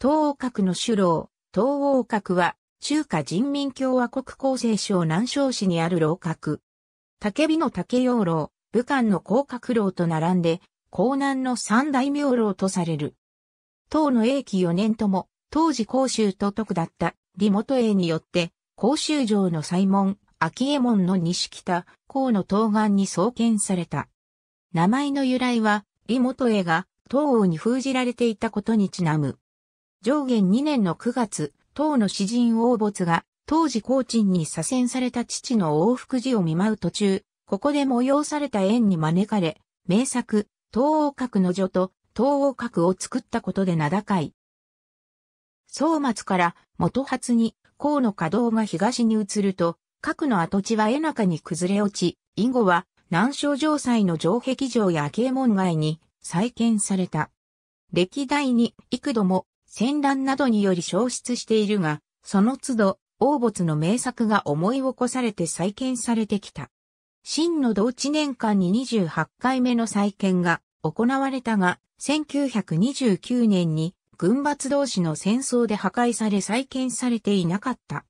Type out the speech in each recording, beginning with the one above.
東欧閣の首楼、東欧閣は、中華人民共和国厚生省南昌市にある楼閣。竹火の竹養楼、武漢の広角楼と並んで、江南の三大名楼とされる。唐の永紀四年とも、当時甲州都督だった李元英によって、甲州城の西門、秋江門の西北、甲の東岸に創建された。名前の由来は、李元英が東欧に封じられていたことにちなむ。上限2年の9月、唐の詩人王没が、当時高鎮に左遷された父の往復寺を見舞う途中、ここで催された縁に招かれ、名作、東王閣の序と東王閣を作ったことで名高い。宋末から元発に河の稼働が東に移ると、核の跡地は絵中に崩れ落ち、以後は南昌城塞の城壁城や慶門街に再建された。歴代に幾度も戦乱などにより消失しているが、その都度、王没の名作が思い起こされて再建されてきた。真の同知年間に28回目の再建が行われたが、1929年に軍閥同士の戦争で破壊され再建されていなかった。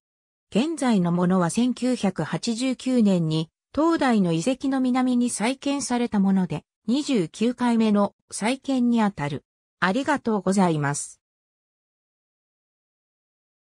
現在のものは1989年に東大の遺跡の南に再建されたもので、29回目の再建にあたる。ありがとうございます。